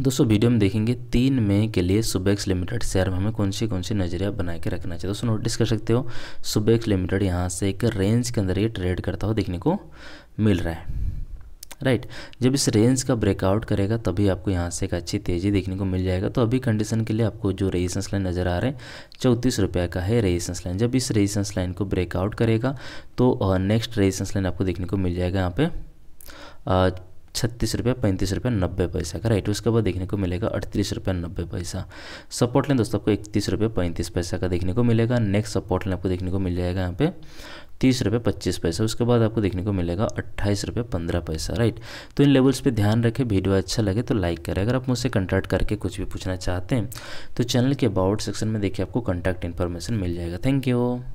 दोस्तों वीडियो में देखेंगे तीन मई के लिए सुबेक्स लिमिटेड शेयर में हमें कौन सी कौन सी नज़रिया बना के रखना चाहिए दोस्तों नोटिस कर सकते हो सुबेक्स लिमिटेड यहाँ से एक रेंज के अंदर ये ट्रेड करता हुआ देखने को मिल रहा है राइट जब इस रेंज का ब्रेकआउट करेगा तभी आपको यहाँ से एक अच्छी तेज़ी देखने को मिल जाएगा तो अभी कंडीशन के लिए आपको जो रेजिस्टेंस लाइन नज़र आ रहे हैं चौंतीस रुपये का है रेजिस्टेंस लाइन जब इस रेजिस्टेंस लाइन को ब्रेकआउट करेगा तो नेक्स्ट रेजिस्टेंस लाइन आपको देखने को मिल जाएगा यहाँ पे छत्तीस रुपये पैंतीस रुपये नब्बे पैसा का राइट उसके बाद देखने को मिलेगा अड़तीस रुपये नब्बे पैसा सपोर्ट लाइन दोस्तों आपको इकतीस रुपये पैंतीस पैसा का देखने को मिलेगा नेक्स्ट सपोर्ट लाइन आपको देखने को मिल जाएगा यहाँ पे तीस रुपये पच्चीस पैसा उसके बाद आपको देखने को मिलेगा अट्ठाईस रुपये पंद्रह पैसा राइट तो इन लेवल्स पे ध्यान रखें वीडियो अच्छा लगे तो लाइक करें अगर आप मुझसे कंटैक्ट करके कुछ भी पूछना चाहते हैं तो चैनल के अबाउट सेक्शन में देखिए आपको कॉन्टैक्ट इन्फॉर्मेशन मिल जाएगा थैंक यू